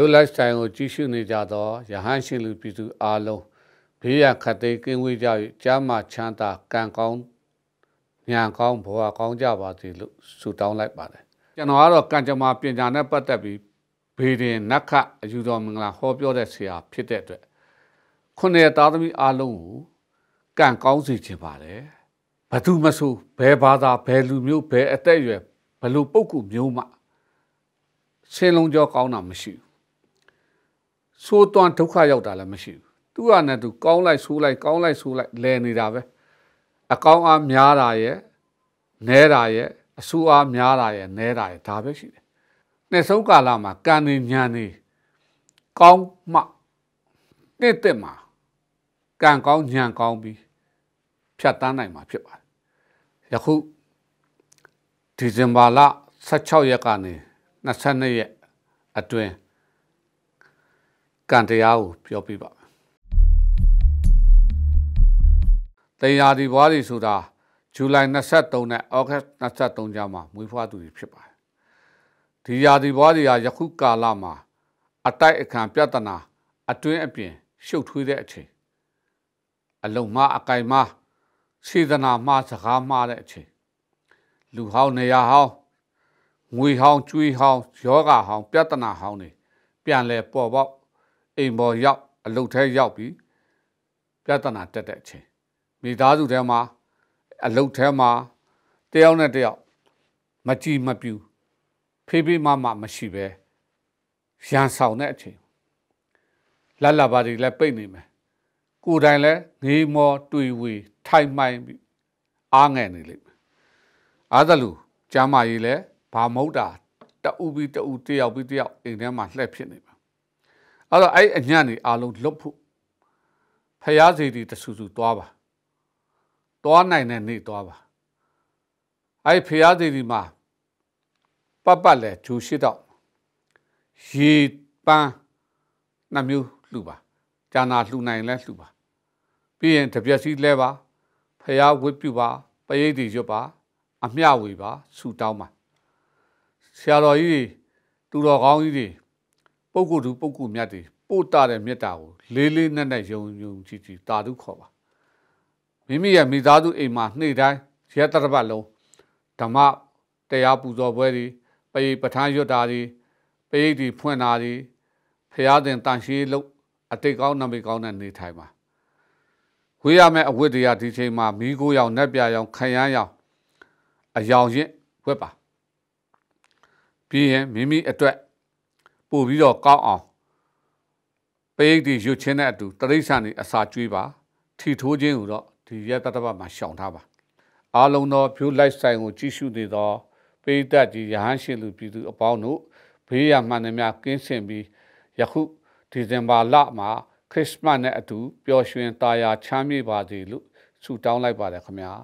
Pure Lifestyle ကိုကြည့်ရှုနေကြသောယဟန်ရှင်လူပြည်သူအားလုံးဘေးရန်ခတ်သိမ်းကင်းဝေးကြ၍ကျမ်းမာချမ်းသာကံကောင်းဉာဏ်ကောင်းဘဝကောင်းကြပါစေလို့ဆုတောင်းလိုက်ပါတယ်ကျွန်တော်ကတော့ကံကြမ္မာပညာနဲ့ပတ်သက်ပြီးဘေဒင်နက္ခအယူတော်မင်္ဂလာဟောပြောတဲ့ဆရာ ဖြစ်တဲ့အတွက်ခုနှစ်သားသမီးအားလုံးကိုကံကောင်းစေချင်ပါတယ်ဘသူမဆိုဘယ်ဘာသာဘယ်လူမျိုးဘယ်အသက်အရွယ်ဘယ်လူပုဂ္ဂိုလ်မျိုးမှဆင်းလုံးကြောကောင်းတာမရှိဘူးဆိုးသွမ်းဒုက္ခရောက်တာလည်းမရှိဘူးသူ့ဟာနဲ့သူကောင်းလိုက်ဆိုးလိုက်ကောင်းလိုက်ဆိုးလိုက်လဲနေတာပဲအကောင်းအားများတာရဲ့နဲတာရဲ့အဆူအားများတာရဲ့နဲတာရဲ့ဒါပဲရှိတယ်နှစ်ဆုံးကာလမှာကံနေညာနေကောင်းမှတစ်တက်မှာကံကောင်းညာကောင်းပြီးဖြတ်တန်းနိုင်မှာဖြစ်ပါတယ်ယခုဒီဇင်ဘာလ16ရက်ကနေ22ရက်အတွင်းကံတရားကိုပြောပြပါမယ်။တင်ရာဒီဘွားတွေဆိုတာဇူလိုင်23နဲ့ဩဂတ်23ကြားမှာမွေးဖွားသူတွေဖြစ်ပါတယ်။ဒီရာဒီဘွားတွေဟာယခုကာလမှာအတိုက်အခံပြဿနာအတွင်းအပြင်ရှုပ်ထွေးတဲ့အချိန်အလုံးမအကင်မစေတနာမစကားမတဲ့အချိန်လူဟောင်းနေရာဟောင်းငွေဟောင်းကျွေးဟောင်းယောဂဟောင်းပြဿနာဟောင်းတွေပြန်လဲပေါ်ပေါက်အိမ်ပေါ်ရောက်အလုပ်ထဲရောက်ပြီးပြဿနာတက်တဲ့အချိန်မိသားစုထဲမှာအလုပ်ထဲမှာတယောက်နဲ့တယောက်မကြည်မပြူဖေးဖေးမမမရှိပဲရန်ဆောင်တဲ့အချိန်လက်လာပါတွေလည်းပိတ်နေမယ်ကိုယ်တိုင်လည်းငေးမောတွေ့ဝေထိုင်မှိုင်ပြီးအားငယ်နေလိမ့်မယ်အားသလူကျမ်းမာရေးလည်းဘာမဟုတ်တာတအူပြီးတအူတယောက်ပြီးတယောက်အိမ်ထဲမှာလှည့်ဖြစ်နေပါအဲ့တော့အဲ့အညံ့တွေအားလုံးလွတ်ဖို့ဖျားစီတီတဆူဆူသွားပါသွားနိုင်တဲ့နေ့သွားပါအဲ့ဖျားစီတီမှာပပတ်လဲဂျူရှိတော့ရေပန်းနှမျိုးလှူပါကြာနာလှူနိုင်လဲလှူပါ ပြီးရင်တပြက်စီလဲပါဖျားဝတ်ပြုပါပရိတ်တီရွတ်ပါ အမျှဝေပါဆူတောင်းပါဆရာတော်ကြီးတွေသူတော်ကောင်းကြီးတွေပုဂ္ဂိုလ်သူပုဂ္ဂိုလ်မြတ်တွေပို့တာတဲ့မေတ္တာကိုလေးလေးနက်နက်ယုံယုံကြည်ကြည်တာဓုခေါ်ပါမိမိရဲ့မိသားစုအိမ်မှာနေ့တိုင်းရက်တရပတ်လုံးဓမ္မတရားပူဇော်ပွဲတွေပရိပဋ္ဌာန်းရွတ်တာတွေပရိတ်တွေဖွင့်တာတွေဖျားသင်တန်ရှိလို့အတိတ်ကောင်းနမိတ်ကောင်းတဲ့နေထိုင်ပါဝေးရမယ့်အဝိတ္တရာဒီချိန်မှာမိကိုရောင်၊နက်ပြရောင်၊ခရမ်းရောင်အယောင်ရင့်ဝက်ပါပြီးရင်မိမိအတွက်ပို့ပြီးတော့ကောင်းအောင်ပိတ်ဒီရွတ်ချင်းတဲ့အတူတရိษံနေအစာကျွေးပါထီထိုးခြင်းကိုတော့ဒီရက်တတပတ်မှာရှောင်ထားပါအားလုံးသော view life style ကိုကြည့်ရှုနေသောပိဋတ်ကြီးရဟန်းရှင်လူပြည်သူအပေါင်းတို့ဘေးရမှန်သမျှကင်းစင်ပြီးယခုဒီဇင်ဘာလမှာ ခရစ်စမတ်နဲ့အတူပျော်ရွှင်သာယာချမ်းမြေ့ပါစေလို့ဆုတောင်းလိုက်ပါတယ်ခင်ဗျာ